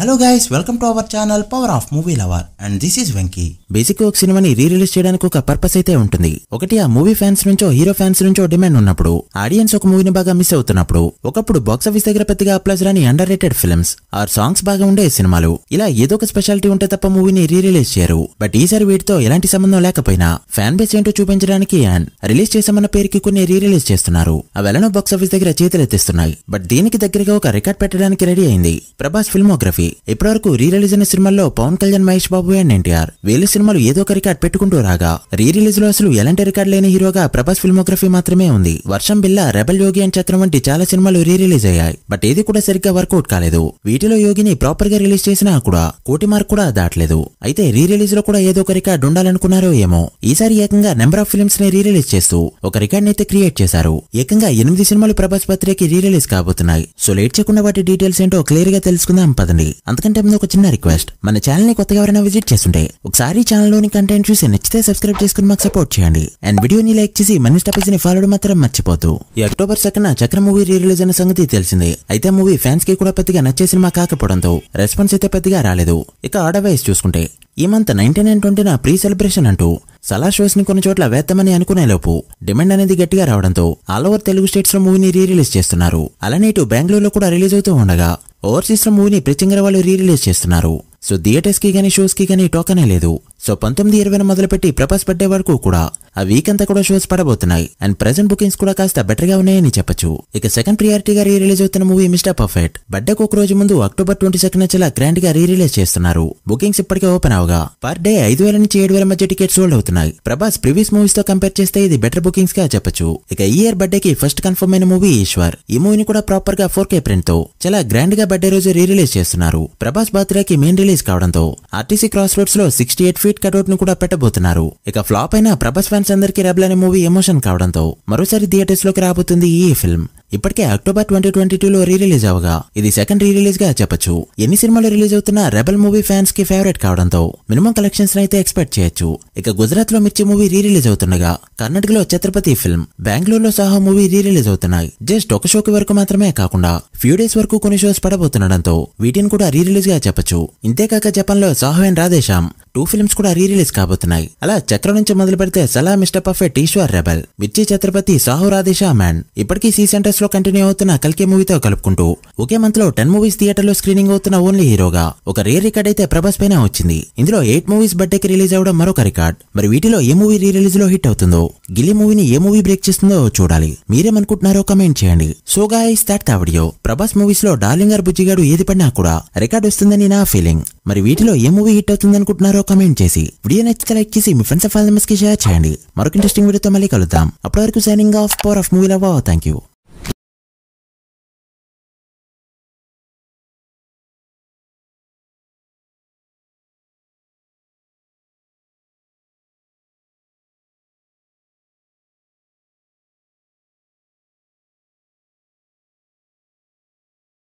hello guys welcome to our channel power of movie lover and this is Venky basic ఒక సినిమాని re release చేయడానికి ఒక purpose అయితే ఉంటుంది ఒకటి ఆ మూవీ ఫ్యాన్స్ నుంచో హీరో ఫ్యాన్స్ నుంచో డిమాండ్ ఉన్నప్పుడు ఆడియన్స్ ఒక మూవీని బాగా మిస్ అవుతున్నప్పుడు ఒకప్పుడు బాక్స్ ఆఫీస్ దగ్గర పెద్దగా అప్లైజ్ రాని underrated films or songs బాగా ఉండే సినిమాలు ఇలా ఏదో ఒక స్పెషాలిటీ ఉంటే తప్ప మూవీని రీ రిలీజ్ చేయరు బట్ ఈసారి వీటితో ఎలాంటి సంబంధం లేకపోయినా ఫ్యాన్ బేస్ ఏంటో చూపించడానికి అండ్ రిలీజ్ చేసామన్న పేరుకి కొన్ని రీ రిలీజ్ చేస్తున్నారు అవెలనో బాక్స్ ఆఫీస్ దగ్గర ఎత్తిస్తున్నాయి బట్ దీనికి దగ్గరగా ఒక రికార్డ్ పెట్టడానికి రెడీ అయింది ప్రభాస్ ఫిల్మోగ్రఫీ ఇప్పటివరకు రీ రిలీజ్ అయిన సినిమాల్లో పవన్ కళ్యాణ్ మహేష్ బాబు అండ్ ఎన్టీఆర్ వీళ్ళ సినిమాలు ఏదో ఒక రికార్డ్ పెట్టుకుంటూ రాగా రీ రిలీజ్ లో అసలు ఎలాంటి రికార్డ్ లేని హీరోగా ప్రభాస్ ఫిల్మోగ్రఫీ మాత్రమే ఉంది వర్షం బిల్ల రెబల్ యోగి అండ్ చత్రం వంటి చాలా సినిమాలు రీ రిలీజ్ అయ్యాయి బట్ ఏది కూడా సరిగ్గా వర్కౌట్ కాలేదు వీటిలో యోగిని ప్రాపర్ గా రిలీజ్ చేసినా కూడా కోటి మార్క్ కూడా దాటలేదు అయితే రీ రిలీజ్ లో కూడా ఏదో ఒక రికార్డ్ ఉండాలనుకున్నారో ఏమో ఈసారి ఏకంగా నెంబర్ ఆఫ్ ఫిల్మ్స్ ని రీ రిలీజ్ చేస్తూ ఒక రికార్డ్ అయితే క్రియేట్ చేశారు ఏకంగా ఎనిమిది సినిమాలు ప్రభాస్ పత్రికకి రీ రిలీజ్ కాబోతున్నాయి సో లేట్ చేయకుండా వాటి డీటెయిల్స్ ఏంటో క్లియర్ గా తెలుసుకుందాం పదండి అంతకంటే ముందు ఒక చిన్న రిక్వెస్ట్ మన ఛానల్ ని కొత్తగా ఎవరైనా విజిట్ చేస్తుంటే ఒకసారి ఛానల్లోని కంటెంట్ చూసి నచ్చితే సబ్స్క్రైబ్ చేసుకుని మాకు సపోర్ట్ చేయండి అండ్ వీడియోని లైక్ చేసి మనీ స్టాపేజ్ ని ఫాలో మాత్రం మర్చిపోతూ ఈ October second Chakra movie re release అయిన సంగతి తెలిసిందే అయితే మూవీ ఫ్యాన్స్ కి కూడా పెద్దగా నచ్చే సినిమా కాకపోవడంతో రెస్పాన్స్ అయితే పెద్దగా రాలేదు ఇక ఆడవైస్ చూసుకుంటే ఈ మంత్ నైన్టీన్ అండ్ నా ప్రీ సెలబ్రేషన్ అంటూ సలాశ్వేస్ని కొన్ని చోట్ల వేద్దామని అనుకునేలోపు డిమాండ్ అనేది గట్టిగా రావడంతో ఆల్ ఓవర్ తెలుగు స్టేట్స్ లో మూవీని రీ రిలీజ్ చేస్తున్నారు అలానే ఇటు బెంగళూరులో కూడా రిలీజ్ అవుతూ ఉండగా ఓవర్సీస్ లో మూవీని ప్రత్యంగా వాళ్ళు రీ రిలీజ్ చేస్తున్నారు సో థియేటర్స్ కి కానీ షోస్ కి గానీ టోకనే లేదు సో పంతొమ్మిది ఇరవై మొదలుపెట్టి ప్రభాస్ పడ్డే వరకు కూడా ఆ వీక్ అంతా కూడా షోస్ పడబోతున్నాయి అండ్ ప్రెసెంట్ బుకింగ్స్ కూడా కాస్త బెటర్ గా ఉన్నాయని చెప్పచ్చు ఇక సెకండ్ ప్రియారిటీగా రీ రిలీజ్ అవుతున్న మూవీ మిస్టర్ పర్ఫెక్ట్ బర్త్డే ఒక రోజు ముందు అక్టోబర్ ట్వంటీ సెకండ్ చాలా గ్రాండ్ గా రీ రిలీజ్ చేస్తున్నారు బుకింగ్స్ ఇప్పటికే ఓపెన్ అవగా పర్ డే ఐదు వేల నుంచి ఏడు వేల మధ్య టికెట్ సోల్డ్ అవుతున్నాయి ప్రభాస్ ప్రీవియస్ మూవీస్ తో కంపేర్ చేస్తే ఇది బెటర్ బుకింగ్స్ గా చెప్పచ్చు ఇక ఈ ఇయర్ బర్త్డే కి ఫస్ట్ కన్ఫర్మ్ అయిన మూవీ ఈశ్వర్ ఈ మూవీని కూడా ప్రాపర్ గా ఫోర్ కే ప్రింట్ తో చాలా గ్రాండ్ గా బర్త్డే రోజు రీ రిలీజ్ చేస్తున్నారు ప్రభాస్ బర్త్డే కి మెయిన్ రిలీజ్ కావడంతో ఆర్టీసీ క్రాస్ రోడ్స్ లో సిక్స్టీ ఎయిట్ ఫీట్ కట్అవుట్ ను కూడా పెట్టబోతున్నారు ఇక ఫ్లాప్ అయిన ప్రభాస్ ఫ్యాన్స్ ఫ్యాన్స్ అందరికీ రెబల్ మూవీ ఎమోషన్ కావడంతో మరోసారి థియేటర్స్ లోకి రాబోతుంది ఈ ఫిల్మ్ ఇప్పటికే అక్టోబర్ ట్వంటీ ట్వంటీ టూలో రీ రిలీజ్ అవగా ఇది సెకండ్ రీ రిలీజ్ గా చెప్పొచ్చు ఎన్ని సినిమాలు రిలీజ్ అవుతున్నా రెబల్ మూవీ ఫ్యాన్స్ కి ఫేవరెట్ కావడంతో మినిమం కలెక్షన్స్ అయితే ఎక్స్పెక్ట్ చేయొచ్చు ఇక గుజరాత్ లో మిర్చి మూవీ రీ రిలీజ్ అవుతుండగా కర్ణాటకలో ఛత్రపతి ఫిల్మ్ బెంగళూరులో సహా మూవీ రీ రిలీజ్ అవుతున్నాయి జస్ట్ ఒక షోకి వరకు మాత్రమే కాకుండా ఫ్యూ డేస్ వరకు కొన్ని షోస్ పడబోతుండడంతో వీటిని కూడా రీ రిలీజ్ గా చెప్పచ్చు ఇంతేకాక జపాన్ లో Saaho and Radheshyam two films కూడా రీ రిలీజ్ కాబోతున్నాయి అలా చక్రం నుంచి మొదలు పెడితే Salaar mister perfect Eeshwar rebel Mirchi Chhatrapati Saaho Radheshyam మ్యాన్ ఇప్పటికీ సీ సెంటర్స్ లో కంటిన్యూ అవుతున్న కల్కే మూవీతో కలుపుకుంటూ ఒకే మంత్ లో టెన్ మూవీస్ థియేటర్ లో స్క్రీనింగ్ అవుతున్న ఓన్లీ హీరోగా ఒక రే రికార్డ్ అయితే ప్రభాస్ పైన వచ్చింది ఇందులో ఎయిట్ మూవీస్ బర్త్డేకి రిలీజ్ అవడం మరొక రికార్డ్ మరి వీటిలో ఏ మూవీ రీ రిలీజ్ లో హిట్ అవుతుందో గిల్లీ మూవీని ఏ మూవీ బ్రేక్ చేస్తుందో చూడాలి మీరేమనుకుంటున్నారో కమెంట్ చేయండి so guys that the video Prabhas movies లో డార్లింగ్ గారు బుజ్జిగాడు ఏది పడినా కూడా రికార్డ్ వస్తుందని నా ఫీలింగ్ మరి వీటిలో ఏ మూవీ హిట్ అవుతుంది అనుకుంటున్నారో కమెంట్ చేసి వీడియో నచ్చితే లైక్ చేసి మీ ఫ్రెండ్స్ ఆఫ్ మెంబర్స్ కి షేర్ చేయండి మరొక ఇంట్రెస్టింగ్ వీడియోతో మళ్ళీ కలుద్దాం అప్పటి వరకు signing off power of movie love thank you